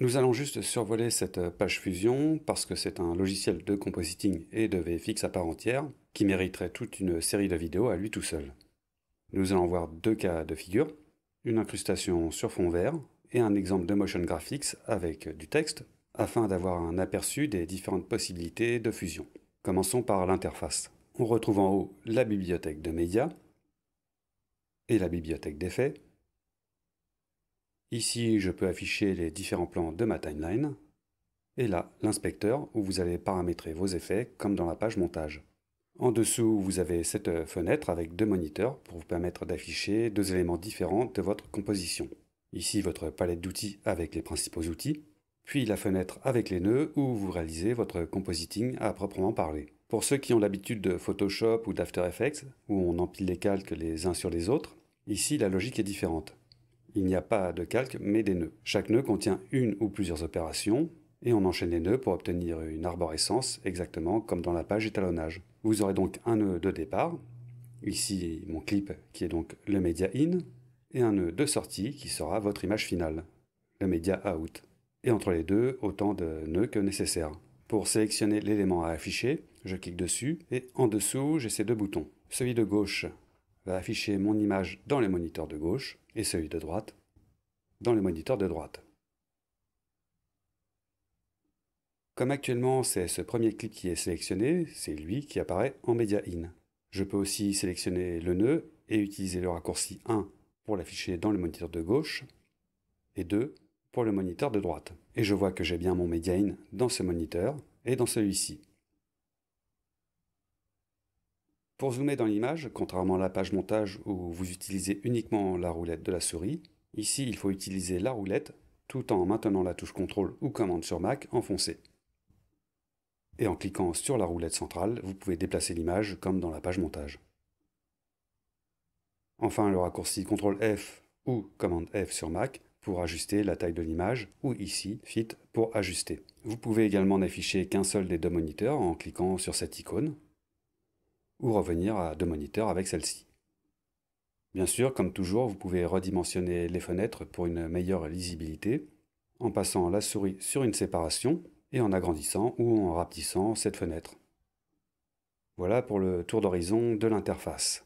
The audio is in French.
Nous allons juste survoler cette euh, page fusion parce que c'est un logiciel de compositing et de VFX à part entière qui mériterait toute une série de vidéos à lui tout seul. Nous allons voir deux cas de figure, une incrustation sur fond vert et un exemple de motion graphics avec du texte afin d'avoir un aperçu des différentes possibilités de fusion. Commençons par l'interface. On retrouve en haut la bibliothèque de médias et la bibliothèque d'effets Ici, je peux afficher les différents plans de ma timeline. Et là, l'inspecteur, où vous allez paramétrer vos effets comme dans la page montage. En dessous, vous avez cette euh, fenêtre avec deux moniteurs pour vous permettre d'afficher deux éléments différents de votre composition. Ici, votre palette d'outils avec les principaux outils, puis la fenêtre avec les nœuds où vous réalisez votre compositing à proprement parler. Pour ceux qui ont l'habitude de Photoshop ou d'After Effects, où on empile les calques les uns sur les autres, ici la logique est différente il n'y a pas de calque, mais des nœuds. Chaque nœud contient une ou plusieurs opérations, et on enchaîne les nœuds pour obtenir une arborescence, exactement comme dans la page étalonnage. Vous aurez donc un nœud de départ, ici mon clip qui est donc le média in, et un nœud de sortie qui sera votre image finale, le média out. Et entre les deux, autant de nœuds que nécessaire. Pour sélectionner l'élément à afficher, je clique dessus, et en dessous, j'ai ces deux boutons. Celui de gauche va afficher mon image dans les moniteurs de gauche et celui de droite dans les moniteurs de droite. Comme actuellement c'est ce premier clip qui est sélectionné, c'est lui qui apparaît en Media In. Je peux aussi sélectionner le nœud et utiliser le raccourci 1 pour l'afficher dans le moniteur de gauche et 2 pour le moniteur de droite. Et je vois que j'ai bien mon Media In dans ce moniteur et dans celui-ci. Pour zoomer dans l'image, contrairement à la page montage où vous utilisez uniquement la roulette de la souris, ici il faut utiliser la roulette tout en maintenant la touche CTRL ou commande sur Mac enfoncée. Et en cliquant sur la roulette centrale, vous pouvez déplacer l'image comme dans la page montage. Enfin, le raccourci CTRL F ou commande F sur Mac pour ajuster la taille de l'image ou ici Fit pour ajuster. Vous pouvez également n'afficher qu'un seul des deux moniteurs en cliquant sur cette icône ou revenir à deux moniteurs avec celle-ci. Bien sûr, comme toujours, vous pouvez redimensionner les fenêtres pour une meilleure lisibilité en passant la souris sur une séparation et en agrandissant ou en rapetissant cette fenêtre. Voilà pour le tour d'horizon de l'interface.